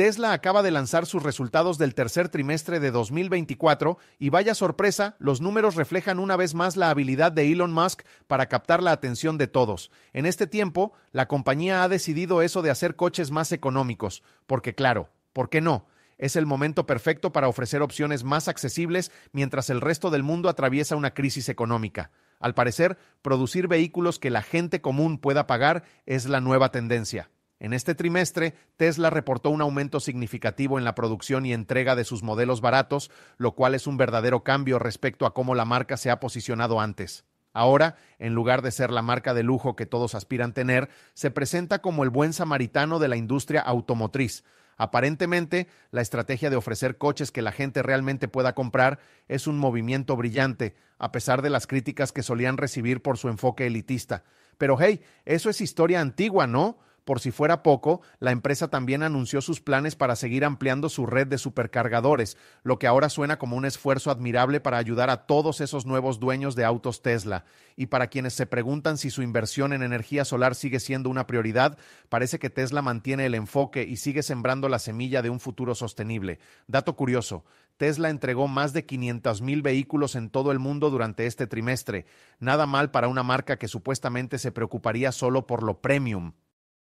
Tesla acaba de lanzar sus resultados del tercer trimestre de 2024 y vaya sorpresa, los números reflejan una vez más la habilidad de Elon Musk para captar la atención de todos. En este tiempo, la compañía ha decidido eso de hacer coches más económicos, porque claro, ¿por qué no? Es el momento perfecto para ofrecer opciones más accesibles mientras el resto del mundo atraviesa una crisis económica. Al parecer, producir vehículos que la gente común pueda pagar es la nueva tendencia. En este trimestre, Tesla reportó un aumento significativo en la producción y entrega de sus modelos baratos, lo cual es un verdadero cambio respecto a cómo la marca se ha posicionado antes. Ahora, en lugar de ser la marca de lujo que todos aspiran tener, se presenta como el buen samaritano de la industria automotriz. Aparentemente, la estrategia de ofrecer coches que la gente realmente pueda comprar es un movimiento brillante, a pesar de las críticas que solían recibir por su enfoque elitista. Pero hey, eso es historia antigua, ¿no? Por si fuera poco, la empresa también anunció sus planes para seguir ampliando su red de supercargadores, lo que ahora suena como un esfuerzo admirable para ayudar a todos esos nuevos dueños de autos Tesla. Y para quienes se preguntan si su inversión en energía solar sigue siendo una prioridad, parece que Tesla mantiene el enfoque y sigue sembrando la semilla de un futuro sostenible. Dato curioso, Tesla entregó más de 500.000 vehículos en todo el mundo durante este trimestre. Nada mal para una marca que supuestamente se preocuparía solo por lo premium.